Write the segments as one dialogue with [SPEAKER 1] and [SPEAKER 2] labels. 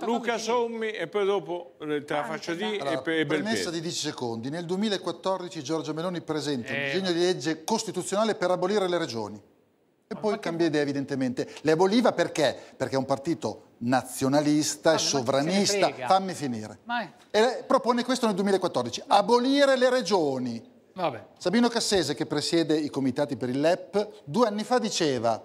[SPEAKER 1] Luca Sommi e poi dopo eh, te la faccio di allora, e Premessa di
[SPEAKER 2] 10 secondi. Nel 2014 Giorgio Meloni presenta eh. un disegno di legge costituzionale per abolire le regioni. E poi cambia idea evidentemente. Le aboliva perché? Perché è un partito nazionalista, ah, ma sovranista, fammi finire. È... E propone questo nel 2014, abolire le regioni. Vabbè. Sabino Cassese, che presiede i comitati per il LEP, due anni fa diceva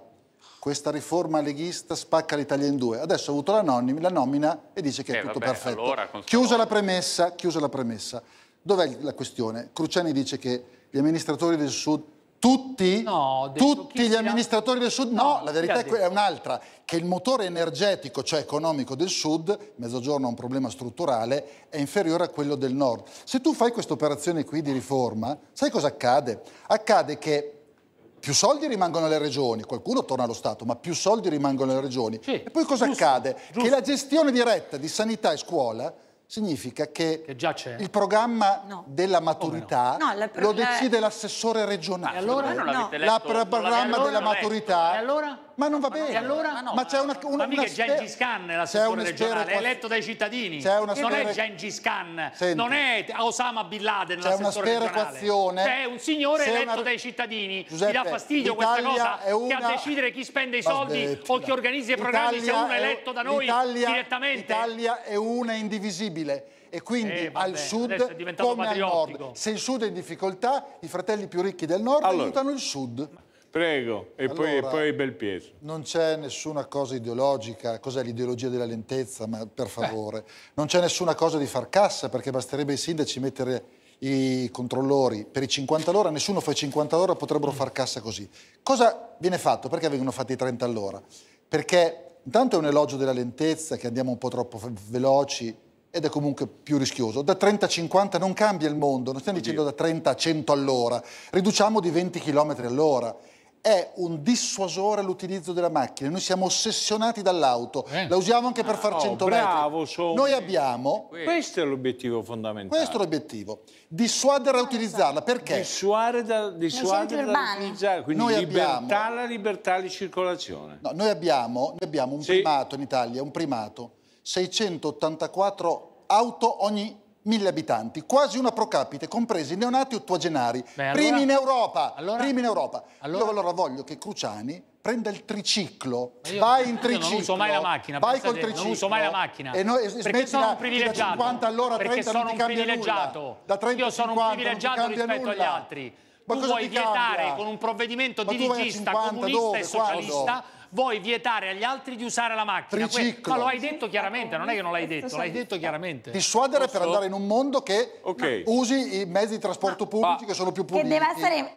[SPEAKER 2] questa riforma leghista spacca l'Italia in due. Adesso ha avuto la, nomina, la nomina e dice che eh, è tutto vabbè, perfetto. Allora, chiusa, la premessa, chiusa la premessa, Dov'è la questione? Cruciani dice che gli amministratori del Sud, tutti, no, tutti gli amministratori del Sud, no, no la verità è, è un'altra, che il motore energetico, cioè economico del Sud, Mezzogiorno ha un problema strutturale, è inferiore a quello del Nord. Se tu fai questa operazione qui di riforma, sai cosa accade? Accade che più soldi rimangono alle regioni, qualcuno torna allo Stato, ma più soldi rimangono alle regioni. Sì, e poi cosa giusto, accade? Giusto. Che la gestione diretta di sanità e scuola significa che,
[SPEAKER 1] che il
[SPEAKER 2] programma no. della maturità no. No, lo decide l'assessore regionale. E allora non l'avete letto? La programma della ecco. maturità. Allora?
[SPEAKER 1] Ma non va bene. Ma, allora? ma, c'è
[SPEAKER 2] una, una, ma mica una Gengis Khan l'assessore regionale, è eletto
[SPEAKER 1] dai cittadini. Una non è Gengis Khan, Senti. non è Osama Bin Laden C'è una sperequazione. C'è un signore Se eletto una... dai cittadini. Giuseppe, Mi dà fastidio questa cosa una... che a decidere chi spende i soldi o chi organizza i programmi se uno è eletto da noi direttamente. L'Italia
[SPEAKER 2] è una indivisibile possibile e quindi eh, vabbè, al sud come al nord. Se il sud è in difficoltà, i fratelli più ricchi del nord allora. aiutano il sud.
[SPEAKER 1] Prego, e allora, poi, poi Belpietro.
[SPEAKER 2] Non c'è nessuna cosa ideologica, cos'è l'ideologia della lentezza, ma per favore. Beh. Non c'è nessuna cosa di far cassa, perché basterebbe ai sindaci mettere i controllori per i 50 all'ora, nessuno fa i 50 all'ora, potrebbero far cassa così. Cosa viene fatto? Perché vengono fatti i 30 all'ora? Perché intanto è un elogio della lentezza, che andiamo un po' troppo veloci, ed è comunque più rischioso. Da 30 a 50 non cambia il mondo, non stiamo Oddio. dicendo da 30 a 100 all'ora, riduciamo di 20 km all'ora. È un dissuasore l'utilizzo della macchina, noi siamo ossessionati dall'auto, eh. la usiamo anche per ah, fare 100 oh, bravo, so... Noi abbiamo... Questo è l'obiettivo fondamentale. Questo è l'obiettivo, dissuadere a utilizzarla, perché? Dissuare da, dissuadere da utilizzarla, quindi noi libertà, abbiamo... la libertà di circolazione. No, noi, abbiamo, noi abbiamo un sì. primato in Italia, un primato 684 auto ogni mille abitanti, quasi una pro capite, compresi neonati ottuagenari, allora, primi in Europa, allora, primi in Europa. Allora, Io allora voglio che Cruciani prenda il triciclo, io, vai in triciclo, non uso mai la macchina, vai col triciclo, non uso mai la macchina, e noi, e perché sono un privilegiato, da 50 all'ora 30 sono non ti un privilegiato, nulla, da 30 io sono 50, un privilegiaato rispetto nulla. agli altri,
[SPEAKER 1] ma tu vuoi vietare cambia? con un provvedimento dirigista, comunista dove, e socialista quando? vuoi vietare agli altri di usare la macchina. Triciclo. Ma lo hai detto chiaramente, non è che non l'hai detto, l'hai detto chiaramente. Dissuadere Posso? per andare
[SPEAKER 2] in un mondo che okay. usi i mezzi di trasporto ah. pubblici ah. che sono più puliti. Che deve essere